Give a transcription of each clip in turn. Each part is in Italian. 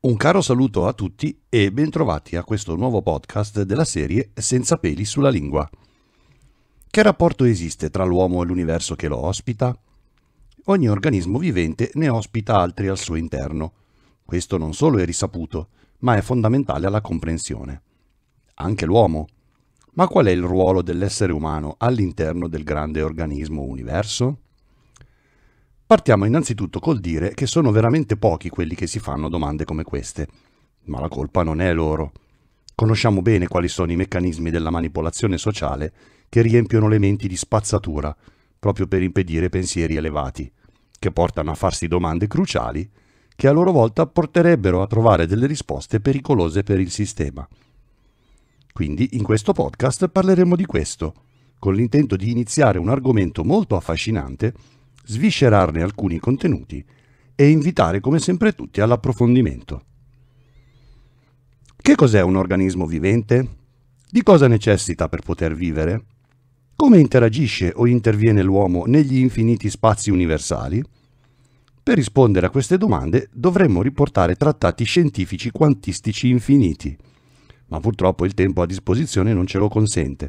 Un caro saluto a tutti e bentrovati a questo nuovo podcast della serie Senza peli sulla lingua. Che rapporto esiste tra l'uomo e l'universo che lo ospita? Ogni organismo vivente ne ospita altri al suo interno. Questo non solo è risaputo, ma è fondamentale alla comprensione. Anche l'uomo. Ma qual è il ruolo dell'essere umano all'interno del grande organismo universo? Partiamo innanzitutto col dire che sono veramente pochi quelli che si fanno domande come queste, ma la colpa non è loro. Conosciamo bene quali sono i meccanismi della manipolazione sociale che riempiono le menti di spazzatura, proprio per impedire pensieri elevati, che portano a farsi domande cruciali che a loro volta porterebbero a trovare delle risposte pericolose per il sistema. Quindi in questo podcast parleremo di questo, con l'intento di iniziare un argomento molto affascinante sviscerarne alcuni contenuti e invitare come sempre tutti all'approfondimento. Che cos'è un organismo vivente? Di cosa necessita per poter vivere? Come interagisce o interviene l'uomo negli infiniti spazi universali? Per rispondere a queste domande dovremmo riportare trattati scientifici quantistici infiniti, ma purtroppo il tempo a disposizione non ce lo consente.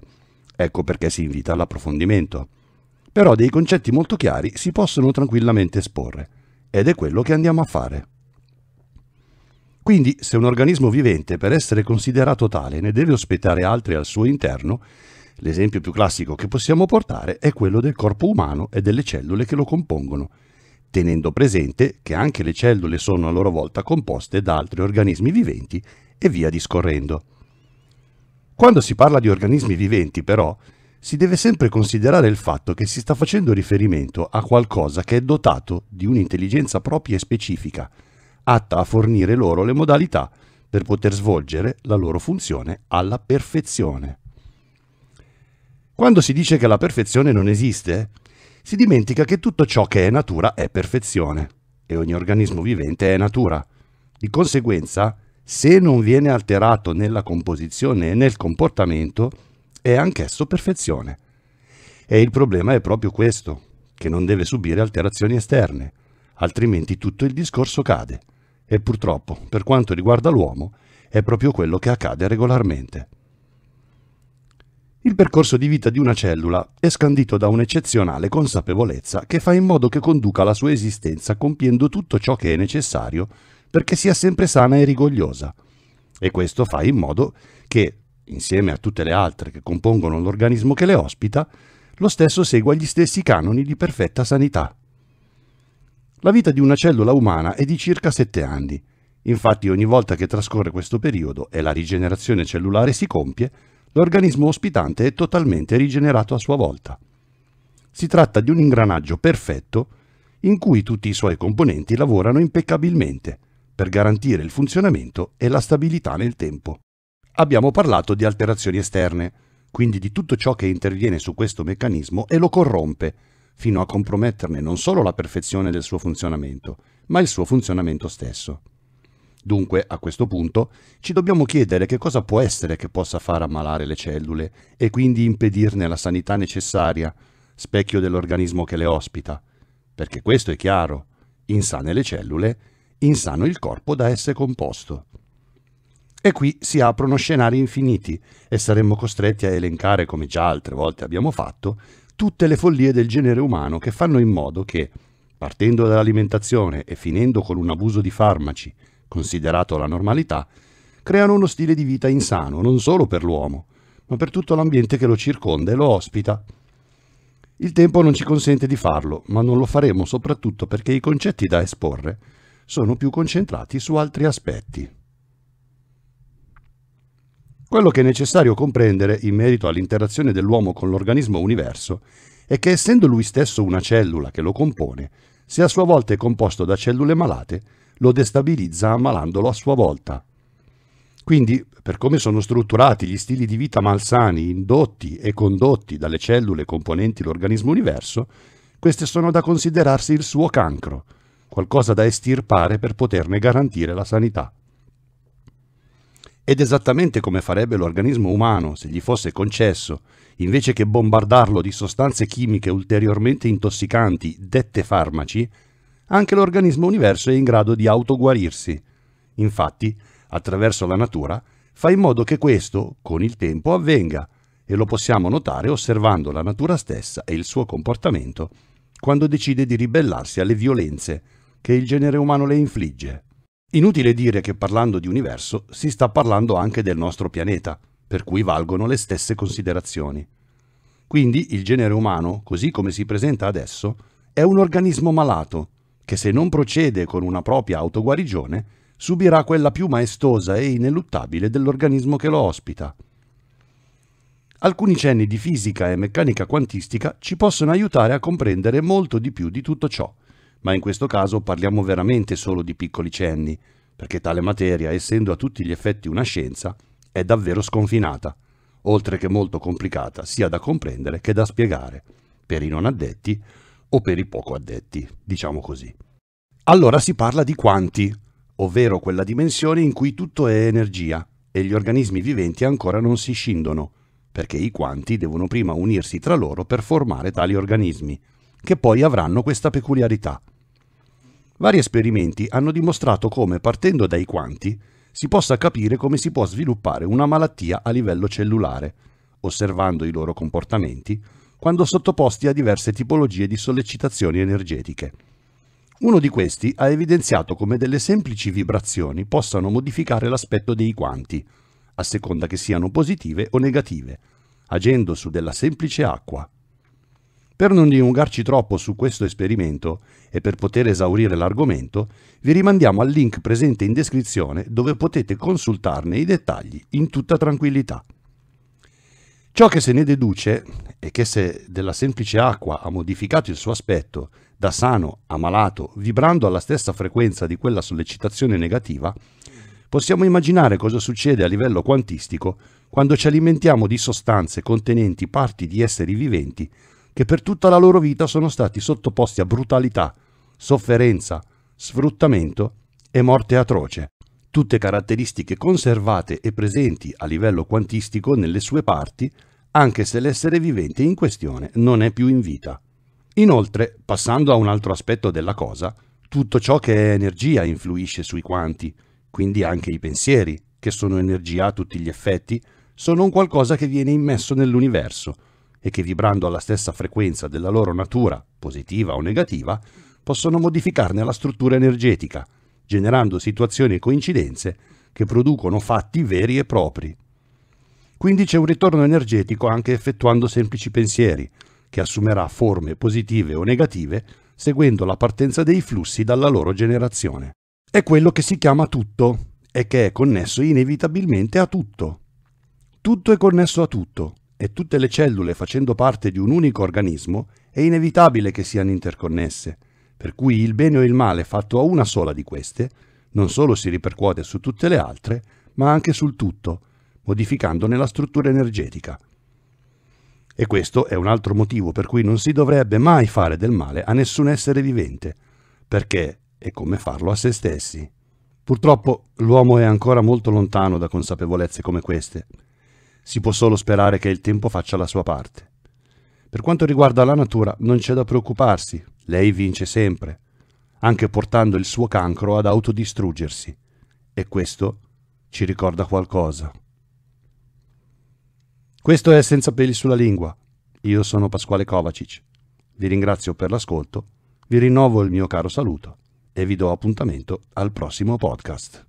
Ecco perché si invita all'approfondimento però dei concetti molto chiari si possono tranquillamente esporre, ed è quello che andiamo a fare. Quindi, se un organismo vivente per essere considerato tale ne deve ospitare altri al suo interno, l'esempio più classico che possiamo portare è quello del corpo umano e delle cellule che lo compongono, tenendo presente che anche le cellule sono a loro volta composte da altri organismi viventi e via discorrendo. Quando si parla di organismi viventi, però, si deve sempre considerare il fatto che si sta facendo riferimento a qualcosa che è dotato di un'intelligenza propria e specifica, atta a fornire loro le modalità per poter svolgere la loro funzione alla perfezione. Quando si dice che la perfezione non esiste, si dimentica che tutto ciò che è natura è perfezione e ogni organismo vivente è natura. Di conseguenza, se non viene alterato nella composizione e nel comportamento, è anch'esso perfezione. E il problema è proprio questo, che non deve subire alterazioni esterne, altrimenti tutto il discorso cade. E purtroppo, per quanto riguarda l'uomo, è proprio quello che accade regolarmente. Il percorso di vita di una cellula è scandito da un'eccezionale consapevolezza che fa in modo che conduca la sua esistenza compiendo tutto ciò che è necessario perché sia sempre sana e rigogliosa. E questo fa in modo che insieme a tutte le altre che compongono l'organismo che le ospita, lo stesso segua gli stessi canoni di perfetta sanità. La vita di una cellula umana è di circa 7 anni. Infatti ogni volta che trascorre questo periodo e la rigenerazione cellulare si compie, l'organismo ospitante è totalmente rigenerato a sua volta. Si tratta di un ingranaggio perfetto in cui tutti i suoi componenti lavorano impeccabilmente per garantire il funzionamento e la stabilità nel tempo. Abbiamo parlato di alterazioni esterne, quindi di tutto ciò che interviene su questo meccanismo e lo corrompe, fino a comprometterne non solo la perfezione del suo funzionamento, ma il suo funzionamento stesso. Dunque, a questo punto, ci dobbiamo chiedere che cosa può essere che possa far ammalare le cellule e quindi impedirne la sanità necessaria, specchio dell'organismo che le ospita. Perché questo è chiaro, insane le cellule, insano il corpo da esse composto. E qui si aprono scenari infiniti e saremmo costretti a elencare, come già altre volte abbiamo fatto, tutte le follie del genere umano che fanno in modo che, partendo dall'alimentazione e finendo con un abuso di farmaci, considerato la normalità, creano uno stile di vita insano non solo per l'uomo, ma per tutto l'ambiente che lo circonda e lo ospita. Il tempo non ci consente di farlo, ma non lo faremo soprattutto perché i concetti da esporre sono più concentrati su altri aspetti. Quello che è necessario comprendere in merito all'interazione dell'uomo con l'organismo universo è che essendo lui stesso una cellula che lo compone, se a sua volta è composto da cellule malate, lo destabilizza ammalandolo a sua volta. Quindi, per come sono strutturati gli stili di vita malsani indotti e condotti dalle cellule componenti l'organismo universo, queste sono da considerarsi il suo cancro, qualcosa da estirpare per poterne garantire la sanità. Ed esattamente come farebbe l'organismo umano se gli fosse concesso, invece che bombardarlo di sostanze chimiche ulteriormente intossicanti, dette farmaci, anche l'organismo universo è in grado di autoguarirsi. Infatti, attraverso la natura, fa in modo che questo, con il tempo, avvenga, e lo possiamo notare osservando la natura stessa e il suo comportamento quando decide di ribellarsi alle violenze che il genere umano le infligge. Inutile dire che parlando di universo si sta parlando anche del nostro pianeta, per cui valgono le stesse considerazioni. Quindi il genere umano, così come si presenta adesso, è un organismo malato, che se non procede con una propria autoguarigione, subirà quella più maestosa e ineluttabile dell'organismo che lo ospita. Alcuni cenni di fisica e meccanica quantistica ci possono aiutare a comprendere molto di più di tutto ciò ma in questo caso parliamo veramente solo di piccoli cenni, perché tale materia, essendo a tutti gli effetti una scienza, è davvero sconfinata, oltre che molto complicata sia da comprendere che da spiegare, per i non addetti o per i poco addetti, diciamo così. Allora si parla di quanti, ovvero quella dimensione in cui tutto è energia e gli organismi viventi ancora non si scindono, perché i quanti devono prima unirsi tra loro per formare tali organismi, che poi avranno questa peculiarità. Vari esperimenti hanno dimostrato come, partendo dai quanti, si possa capire come si può sviluppare una malattia a livello cellulare, osservando i loro comportamenti, quando sottoposti a diverse tipologie di sollecitazioni energetiche. Uno di questi ha evidenziato come delle semplici vibrazioni possano modificare l'aspetto dei quanti, a seconda che siano positive o negative, agendo su della semplice acqua, per non dilungarci troppo su questo esperimento e per poter esaurire l'argomento, vi rimandiamo al link presente in descrizione dove potete consultarne i dettagli in tutta tranquillità. Ciò che se ne deduce è che se della semplice acqua ha modificato il suo aspetto da sano a malato, vibrando alla stessa frequenza di quella sollecitazione negativa, possiamo immaginare cosa succede a livello quantistico quando ci alimentiamo di sostanze contenenti parti di esseri viventi che per tutta la loro vita sono stati sottoposti a brutalità, sofferenza, sfruttamento e morte atroce, tutte caratteristiche conservate e presenti a livello quantistico nelle sue parti, anche se l'essere vivente in questione non è più in vita. Inoltre, passando a un altro aspetto della cosa, tutto ciò che è energia influisce sui quanti, quindi anche i pensieri, che sono energia a tutti gli effetti, sono un qualcosa che viene immesso nell'universo, e che vibrando alla stessa frequenza della loro natura, positiva o negativa, possono modificarne la struttura energetica, generando situazioni e coincidenze che producono fatti veri e propri. Quindi c'è un ritorno energetico anche effettuando semplici pensieri, che assumerà forme positive o negative seguendo la partenza dei flussi dalla loro generazione. È quello che si chiama tutto e che è connesso inevitabilmente a tutto. Tutto è connesso a tutto, e tutte le cellule facendo parte di un unico organismo, è inevitabile che siano interconnesse, per cui il bene o il male fatto a una sola di queste non solo si ripercuote su tutte le altre, ma anche sul tutto, modificandone la struttura energetica. E questo è un altro motivo per cui non si dovrebbe mai fare del male a nessun essere vivente, perché è come farlo a se stessi. Purtroppo l'uomo è ancora molto lontano da consapevolezze come queste, si può solo sperare che il tempo faccia la sua parte. Per quanto riguarda la natura, non c'è da preoccuparsi, lei vince sempre, anche portando il suo cancro ad autodistruggersi. E questo ci ricorda qualcosa. Questo è Senza peli sulla lingua. Io sono Pasquale Kovacic. Vi ringrazio per l'ascolto, vi rinnovo il mio caro saluto e vi do appuntamento al prossimo podcast.